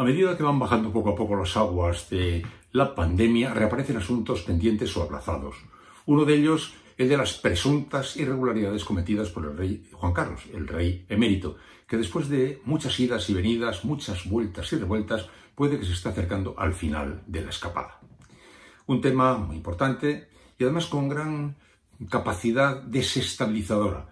A medida que van bajando poco a poco las aguas de la pandemia, reaparecen asuntos pendientes o aplazados. Uno de ellos, el de las presuntas irregularidades cometidas por el rey Juan Carlos, el rey emérito, que después de muchas idas y venidas, muchas vueltas y revueltas, puede que se esté acercando al final de la escapada. Un tema muy importante y además con gran capacidad desestabilizadora.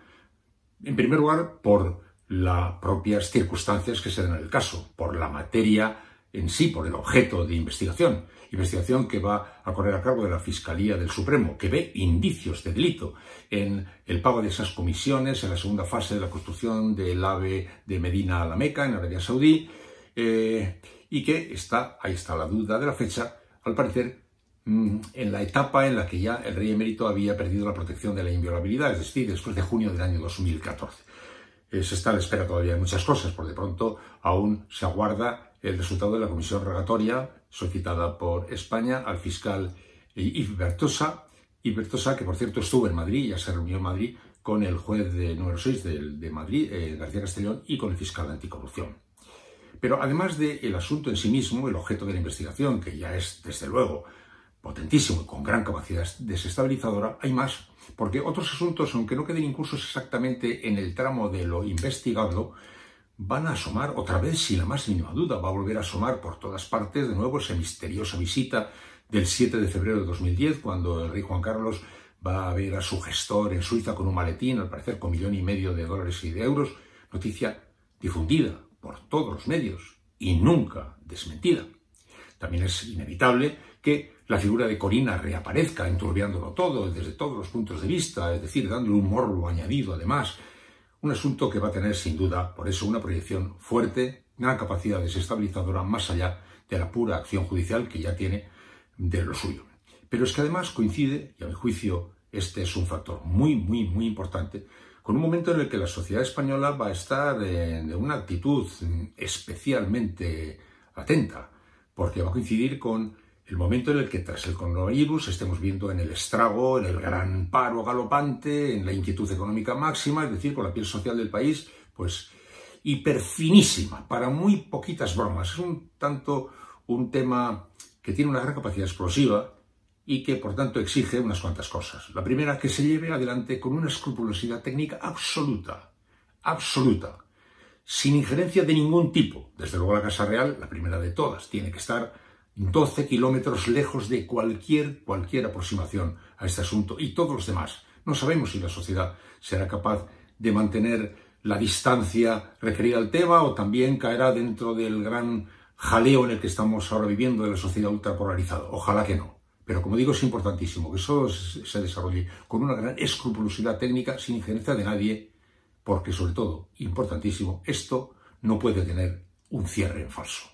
En primer lugar, por las propias circunstancias que se dan en el caso, por la materia en sí, por el objeto de investigación. Investigación que va a correr a cargo de la Fiscalía del Supremo, que ve indicios de delito en el pago de esas comisiones, en la segunda fase de la construcción del AVE de Medina a la Meca, en Arabia Saudí, eh, y que está, ahí está la duda de la fecha, al parecer, mm, en la etapa en la que ya el rey emérito había perdido la protección de la inviolabilidad, es decir, después de junio del año 2014 se está a la espera todavía de muchas cosas, por de pronto aún se aguarda el resultado de la comisión rogatoria solicitada por España al fiscal Yves Bertosa, Bertosa, que por cierto estuvo en Madrid, ya se reunió en Madrid con el juez de número 6 de, Madrid, eh, García Castellón, y con el fiscal de anticorrupción. Pero además del asunto en sí mismo, el objeto de la investigación, que ya es, desde luego, potentísimo, y con gran capacidad desestabilizadora, hay más, porque otros asuntos, aunque no queden incluso exactamente en el tramo de lo investigado, van a asomar otra vez sin la más mínima duda, va a volver a asomar por todas partes de nuevo esa misteriosa visita del 7 de febrero de 2010, cuando el rey Juan Carlos va a ver a su gestor en Suiza con un maletín, al parecer con millón y medio de dólares y de euros, noticia difundida por todos los medios y nunca desmentida. También es inevitable que la figura de Corina reaparezca, enturbiándolo todo desde todos los puntos de vista, es decir, dándole un morbo añadido además. Un asunto que va a tener sin duda, por eso, una proyección fuerte, una capacidad desestabilizadora más allá de la pura acción judicial que ya tiene de lo suyo. Pero es que además coincide, y a mi juicio este es un factor muy, muy, muy importante, con un momento en el que la sociedad española va a estar en eh, una actitud mm, especialmente atenta porque va a coincidir con el momento en el que tras el coronavirus estemos viendo en el estrago, en el gran paro galopante, en la inquietud económica máxima, es decir, con la piel social del país, pues hiperfinísima, para muy poquitas bromas. Es un tanto un tema que tiene una gran capacidad explosiva y que por tanto exige unas cuantas cosas. La primera, que se lleve adelante con una escrupulosidad técnica absoluta, absoluta sin injerencia de ningún tipo. Desde luego la Casa Real, la primera de todas, tiene que estar 12 kilómetros lejos de cualquier, cualquier aproximación a este asunto y todos los demás. No sabemos si la sociedad será capaz de mantener la distancia requerida al tema o también caerá dentro del gran jaleo en el que estamos ahora viviendo de la sociedad ultrapolarizada. Ojalá que no. Pero como digo, es importantísimo que eso se desarrolle con una gran escrupulosidad técnica sin injerencia de nadie porque sobre todo, importantísimo, esto no puede tener un cierre en falso.